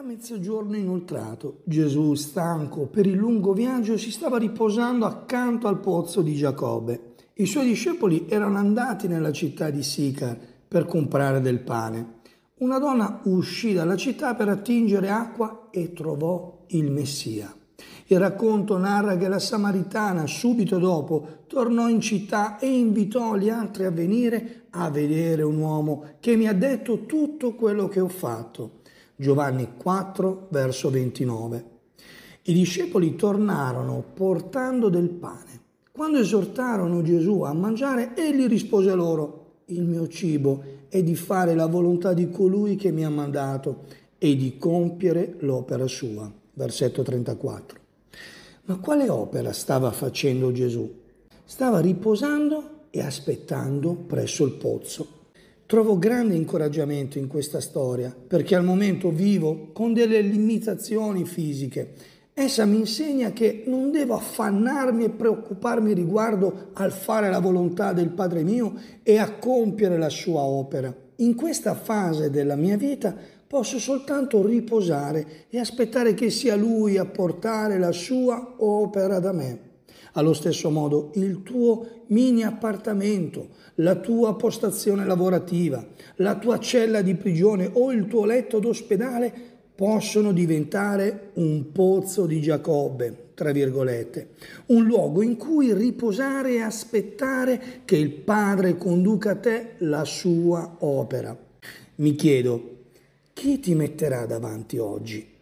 Era mezzogiorno inoltrato. Gesù, stanco per il lungo viaggio, si stava riposando accanto al pozzo di Giacobbe. I suoi discepoli erano andati nella città di Sicar per comprare del pane. Una donna uscì dalla città per attingere acqua e trovò il Messia. Il racconto narra che la Samaritana, subito dopo, tornò in città e invitò gli altri a venire a vedere un uomo che mi ha detto tutto quello che ho fatto. Giovanni 4, verso 29. I discepoli tornarono portando del pane. Quando esortarono Gesù a mangiare, egli rispose loro, il mio cibo è di fare la volontà di colui che mi ha mandato e di compiere l'opera sua. Versetto 34. Ma quale opera stava facendo Gesù? Stava riposando e aspettando presso il pozzo. Trovo grande incoraggiamento in questa storia, perché al momento vivo con delle limitazioni fisiche. Essa mi insegna che non devo affannarmi e preoccuparmi riguardo al fare la volontà del Padre mio e a compiere la sua opera. In questa fase della mia vita posso soltanto riposare e aspettare che sia Lui a portare la sua opera da me. Allo stesso modo il tuo mini appartamento, la tua postazione lavorativa, la tua cella di prigione o il tuo letto d'ospedale possono diventare un pozzo di Giacobbe, tra virgolette, un luogo in cui riposare e aspettare che il Padre conduca a te la sua opera. Mi chiedo, chi ti metterà davanti oggi?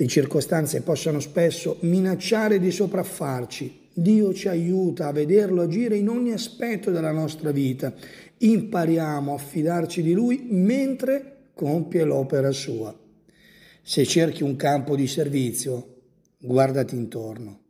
Le circostanze possono spesso minacciare di sopraffarci. Dio ci aiuta a vederlo agire in ogni aspetto della nostra vita. Impariamo a fidarci di Lui mentre compie l'opera sua. Se cerchi un campo di servizio, guardati intorno.